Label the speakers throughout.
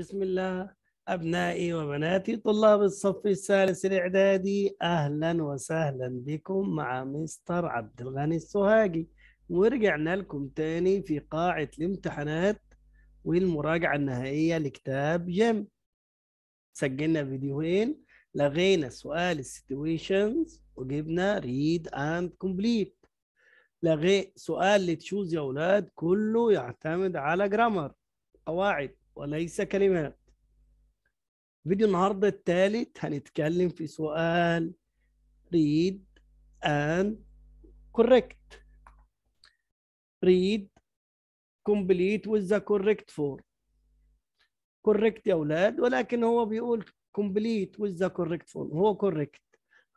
Speaker 1: بسم الله أبنائي وبناتي طلاب الصف الثالث الإعدادي أهلا وسهلا بكم مع مستر عبد الغني السوهاجي ورجعنا لكم تاني في قاعة الامتحانات والمراجعة النهائية لكتاب جيم سجلنا فيديوهين لغينا سؤال السيتويشنز وجبنا ريد اند كومبليت لغي سؤال لتشوز يا اولاد كله يعتمد على جرامر قواعد وليس كلمات فيديو النهارده الثالث هنتكلم في سؤال read and correct read complete with the correct form correct يا اولاد ولكن هو بيقول complete with the correct form هو correct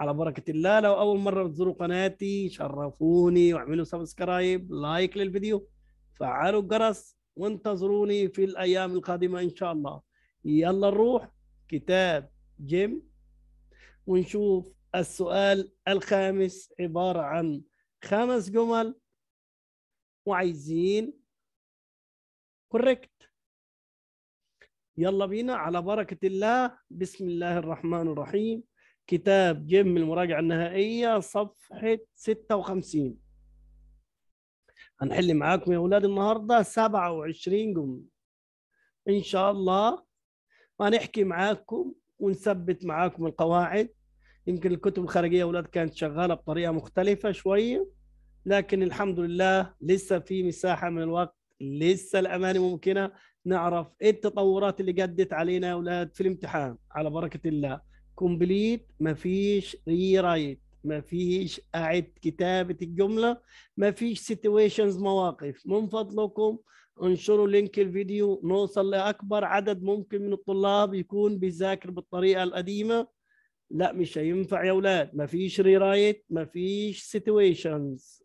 Speaker 1: على بركة الله لو أول مرة بتزوروا قناتي شرفوني واعملوا سبسكرايب لايك للفيديو فعلوا الجرس وانتظروني في الأيام القادمة إن شاء الله يلا نروح كتاب جيم ونشوف السؤال الخامس عبارة عن خمس جمل وعايزين كوريكت يلا بينا على بركة الله بسم الله الرحمن الرحيم كتاب جيم المراجعة النهائية صفحة 56 هنحل معاكم يا اولاد النهارده 27 جمله ان شاء الله وهنحكي معاكم ونثبت معاكم القواعد يمكن الكتب الخارجيه يا اولاد كانت شغاله بطريقه مختلفه شويه لكن الحمد لله لسه في مساحه من الوقت لسه الامانه ممكنه نعرف ايه التطورات اللي جدت علينا يا اولاد في الامتحان على بركه الله كومبليت مفيش ري رايت ما فيش أعد كتابة الجملة ما فيش سيتويشنز مواقف من فضلكم انشروا لينك الفيديو نوصل لأكبر عدد ممكن من الطلاب يكون بيذاكر بالطريقة القديمة لا مش هينفع يا أولاد ما فيش ريرايت ما فيش سيتويشنز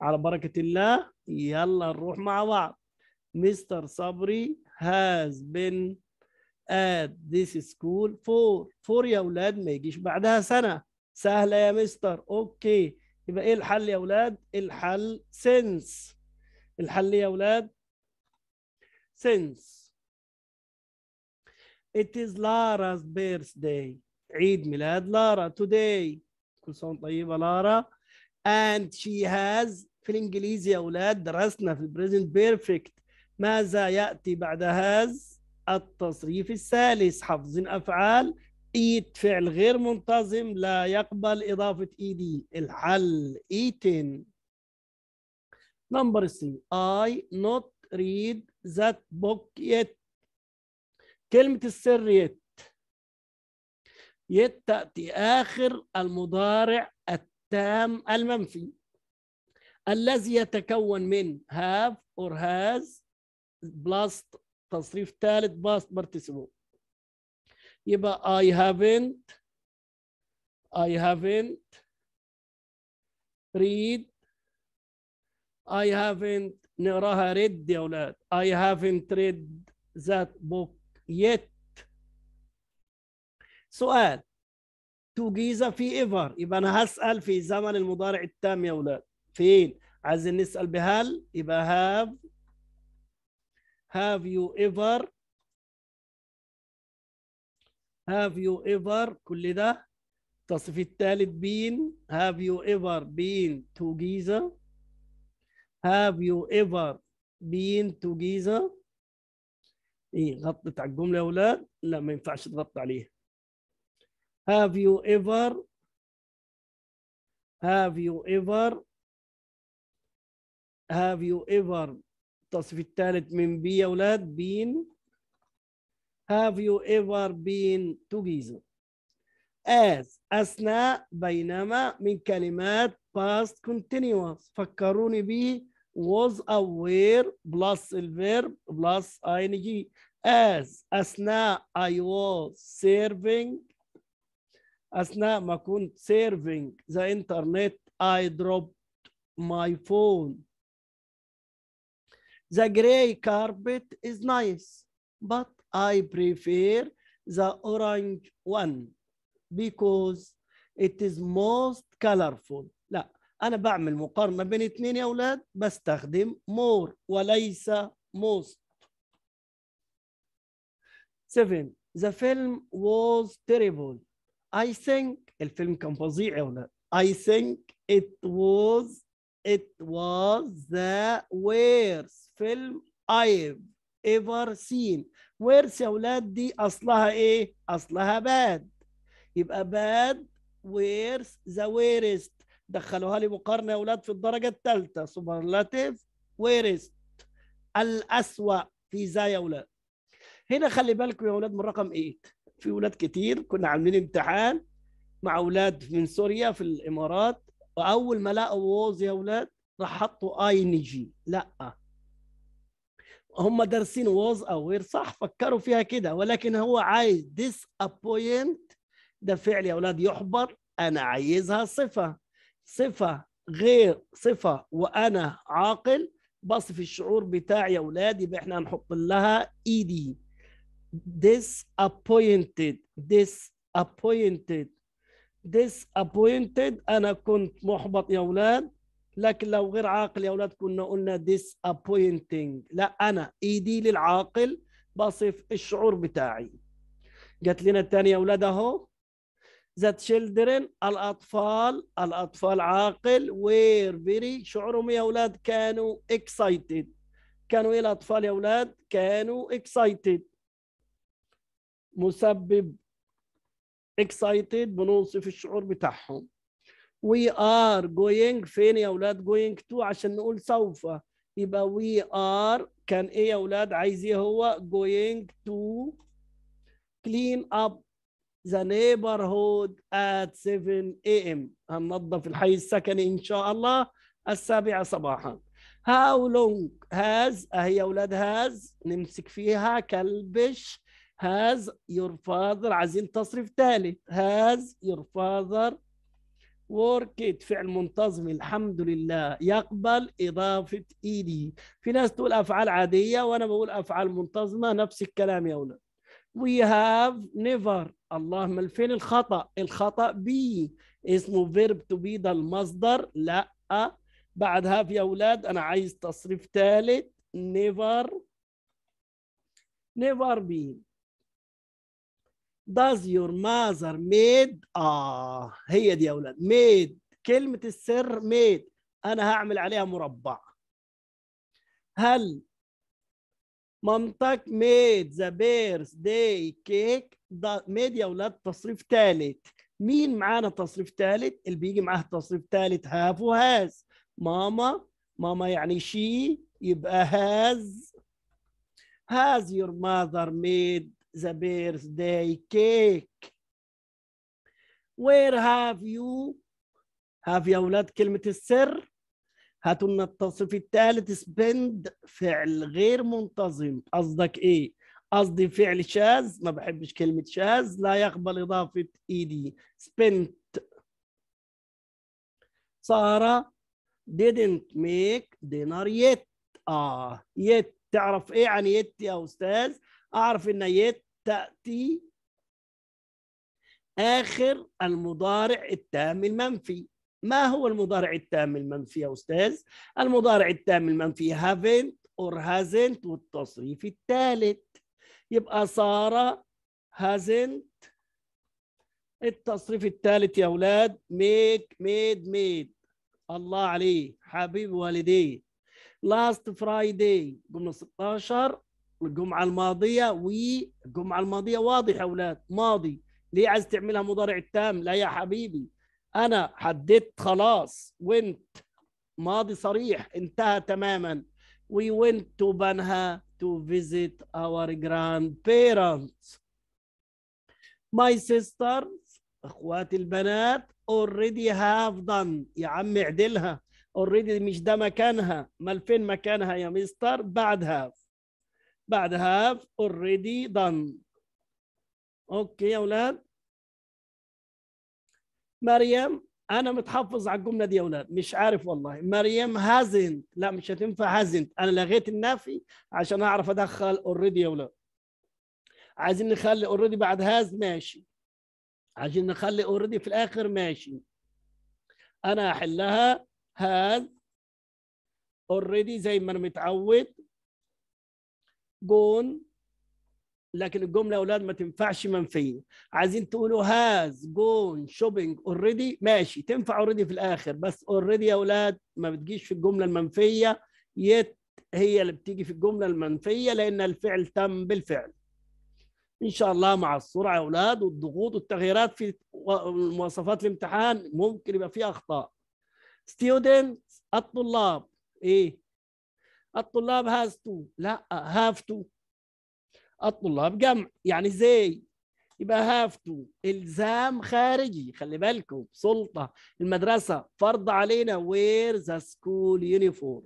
Speaker 1: على بركة الله يلا نروح مع بعض مستر صبري has been at this school for for يا أولاد ما يجيش بعدها سنة سهله يا مستر اوكي يبقى ايه الحل يا اولاد الحل سنس الحل يا اولاد سنس It is Lara's birthday. عيد ميلاد لارا today. كل سنة طيبة لارا. And she has في الإنجليزي يا أولاد درسنا في البريزنت بيرفكت ماذا يأتي بعد هاز التصريف الثالث حفظ أفعال ايت فعل غير منتظم لا يقبل اضافه ايدي الحل ايتن نمبر سي اي نوت ريد ذات بوك يت كلمه السر يت يت تاتي اخر المضارع التام المنفي الذي يتكون من have or has بلس تصريف ثالث باست participle يبقى I haven't I haven't read I haven't نقراها read يا اولاد I haven't read that book yet سؤال to Giza في ever يبقى انا هسال في زمن المضارع التام يا اولاد فين عايزين نسال بهل يبقى have have you ever have you ever كل ده التصريف الثالث بين ever been to Giza have you ever been to Giza ايه غطت على الجمله يا اولاد لا ما ينفعش تغطي عليها have you ever have you ever have you ever التصريف الثالث من بي يا اولاد بين have you ever been together as أثناء بينما من كلمات past continuous فكروني به was aware plus verb plus ing as أثناء I was serving أثناء ما كنت serving the internet I dropped my phone the gray carpet is nice but I prefer the orange one because it is most colorful لا أنا بعمل مقارنة بين اثنين يا أولاد بستخدم more وليس most 7 The film was terrible I think الفيلم كان فظيع يا أولاد I think it was it was the worst film I've ever seen ورث يا اولاد دي اصلها ايه اصلها باد يبقى باد ورث ذا ويرست دخلوها لي مقارنه يا اولاد في الدرجه الثالثه سوبرلاتيف ويرست الاسوا في ذا يا اولاد هنا خلي بالكم يا اولاد من رقم 8 في اولاد كتير كنا عاملين امتحان مع اولاد من سوريا في الامارات واول ما لقوا ووز يا اولاد راح حطوا اي ان جي لا هم دارسين واز اوير صح فكروا فيها كده ولكن هو عايز disappoint ده فعل يا اولاد يحبر انا عايزها صفه صفه غير صفه وانا عاقل في الشعور بتاع يا اولاد يبقى احنا هنحط لها اي e دي disappointed disappointed disappointed انا كنت محبط يا اولاد لكن لو غير عاقل يا اولاد كنا قلنا disappointing لا انا ايدي للعاقل بصف الشعور بتاعي جات لنا الثانيه يا اولاد اهو the children الاطفال الاطفال عاقل were very شعورهم يا اولاد كانوا excited كانوا ايه الاطفال يا اولاد كانوا excited مسبب excited بنوصف الشعور بتاعهم وي ار جوينج فين يا اولاد جوينج تو عشان نقول سوف يبقى وي ار كان ايه يا اولاد عايز ايه هو جوينج تو كلين اب ذا نيبر هود ات 7 اي ام هننظف الحي السكني ان شاء الله السابعه صباحا هاو لونج هاز اهي يا اولاد هاز نمسك فيها كلبش هاز يور فاذر عايزين تصريف ثالث هاز يور فاذر work فعل منتظم الحمد لله يقبل إضافة إيدي في ناس تقول أفعال عادية وأنا بقول أفعال منتظمة نفس الكلام يا أولاد we have never اللهم فين الخطأ الخطأ بي اسمه verb to be ده المصدر لا بعدها في أولاد أنا عايز تصريف ثالث never never been does your mother made اه هي دي يا اولاد made كلمه السر made انا هعمل عليها مربع هل مامتك made the birthday cake made يا اولاد تصريف ثالث مين معانا تصريف ثالث اللي بيجي معاه تصريف ثالث هاف وهاز ماما ماما يعني شي يبقى هاز هاز your mother made the birthday cake where have you have يا أولاد كلمة السر هاتوا لنا التصريف الثالث spend فعل غير منتظم قصدك ايه قصدي فعل شاذ ما بحبش كلمة شاذ لا يقبل إضافة إيدي spent سارة didn't make dinner yet آه يت تعرف إيه عن يت يا أستاذ؟ أعرف إن يت تأتي آخر المضارع التام المنفي ما هو المضارع التام المنفي يا أستاذ؟ المضارع التام المنفي haven't or hasn't والتصريف الثالث يبقى صار hasn't التصريف الثالث يا أولاد make made made الله عليه حبيب والديه last Friday جملة 16 الجمعة الماضية والجمعة الماضية واضح يا أولاد ماضي ليه عايز تعملها مضارع التام لا يا حبيبي أنا حددت خلاص وانت ماضي صريح انتهى تماما We went to Banha to visit our grandparents My sisters أخواتي البنات already have done يا عم اعدلها already مش ده مكانها ما فين مكانها يا مستر بعد have بعد هاف already done اوكي يا اولاد مريم انا متحفظ على الجمله دي يا اولاد مش عارف والله مريم هازنت لا مش هتنفع هازنت انا لغيت النافي عشان اعرف ادخل اوريدي يا اولاد عايزين نخلي اوريدي بعد هاز ماشي عايزين نخلي اوريدي في الاخر ماشي انا احلها هاز اوريدي زي ما انا متعود جون لكن الجمله يا اولاد ما تنفعش منفيه عايزين تقولوا هاز جون شوبينج اوريدي ماشي تنفع اوريدي في الاخر بس اوريدي يا اولاد ما بتجيش في الجمله المنفيه يت هي اللي بتيجي في الجمله المنفيه لان الفعل تم بالفعل ان شاء الله مع السرعه يا اولاد والضغوط والتغييرات في مواصفات الامتحان ممكن يبقى فيها اخطاء ستودنت الطلاب ايه الطلاب هاز تو لا هاف تو الطلاب جمع يعني زي يبقى هاف تو الزام خارجي خلي بالكم سلطه المدرسه فرض علينا وير ذا سكول يونيفورم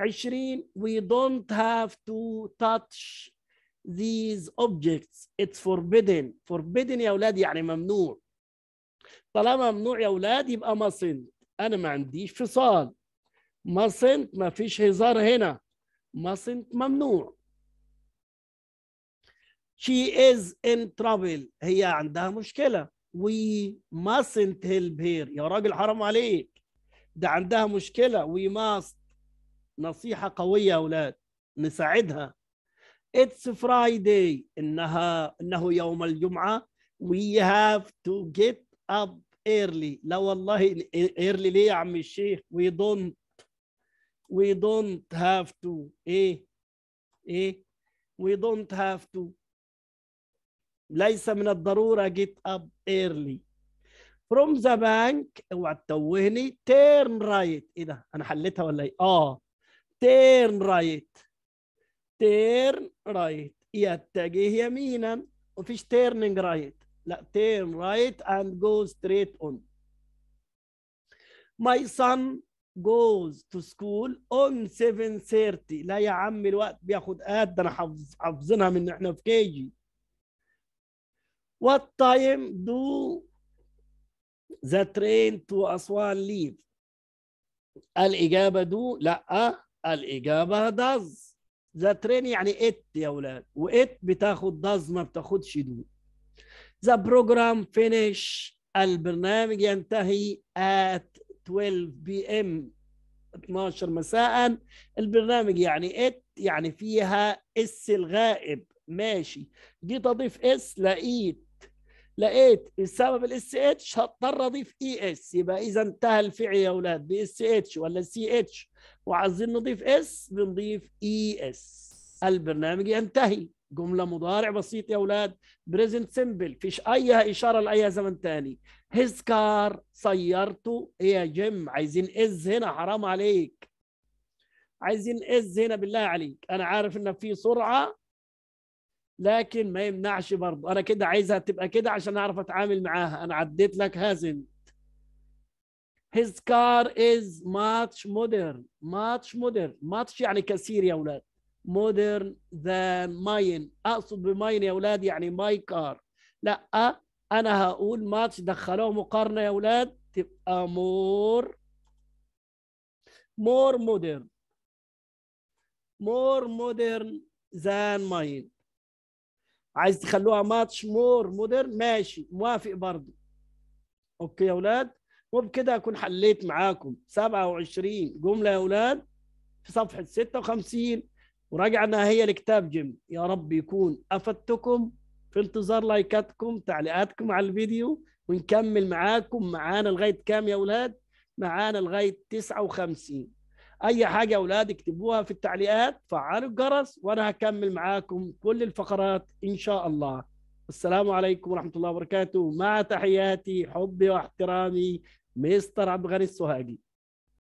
Speaker 1: 20 وي دونت هاف تو تاتش these objects it's forbidden forbidden يا اولاد يعني ممنوع طالما ممنوع يا اولاد يبقى مصن انا ما عنديش فصال مصنت ما فيش هزار هنا مصنت ممنوع she is in trouble هي عندها مشكلة we mustn't help her يا راجل حرام عليك ده عندها مشكلة we must نصيحة قوية يا أولاد نساعدها It's Friday إنها إنه يوم الجمعة we have to get up early لا والله early ليه يا عم الشيخ we don't we don't have to ايه ايه we don't have to ليس من الضروره get up early from the bank اوعى تتوهني turn right ايه ده انا حليتها ولا ايه اه turn right turn right يتجه يمينا وفيش turning right لا turn right and go straight on my son goes to school on 7:30 لا يا عم الوقت بياخد قد انا حافظ حافظينها من احنا في كيجي what time do the train to Aswan leave الإجابة دو لا الإجابة does the train يعني it يا اولاد و it بتاخد does ما بتاخدش دو the program finish البرنامج ينتهي at 12 بي ام 12 مساء البرنامج يعني ات يعني فيها اس الغائب ماشي جيت اضيف اس لقيت لقيت السبب الاس اتش هضطر اضيف اي اس يبقى اذا انتهى الفعل يا اولاد باس اتش ولا سي اتش وعايزين نضيف اس بنضيف اي اس البرنامج ينتهي جملة مضارع بسيط يا أولاد بريزنت سيمبل فيش أي إشارة لأي زمن تاني هيز كار سيارته إيه يا جيم عايزين إز هنا حرام عليك عايزين إز هنا بالله عليك أنا عارف إن في سرعة لكن ما يمنعش برضه أنا كده عايزها تبقى كده عشان أعرف أتعامل معاها أنا عديت لك هازن His car is much modern much modern much يعني كثير يا أولاد مودرن ذان ماين اقصد بماين يا اولاد يعني ماي كار لا انا هقول ماتش دخلوه مقارنه يا اولاد تبقى مور مور مودرن مور مودرن ذان ماين عايز تخلوها ماتش مور مودرن ماشي موافق برضه اوكي يا اولاد وبكده اكون حليت معاكم 27 جمله يا اولاد في صفحه 56 ورجعنا هي لكتاب جيم يا رب يكون افدتكم في انتظار لايكاتكم تعليقاتكم على الفيديو ونكمل معاكم معانا لغايه كام يا اولاد معانا لغايه 59 اي حاجه يا اولاد اكتبوها في التعليقات فعلوا الجرس وانا هكمل معاكم كل الفقرات ان شاء الله السلام عليكم ورحمه الله وبركاته مع تحياتي حبي واحترامي مستر عبد الغني السوهاجي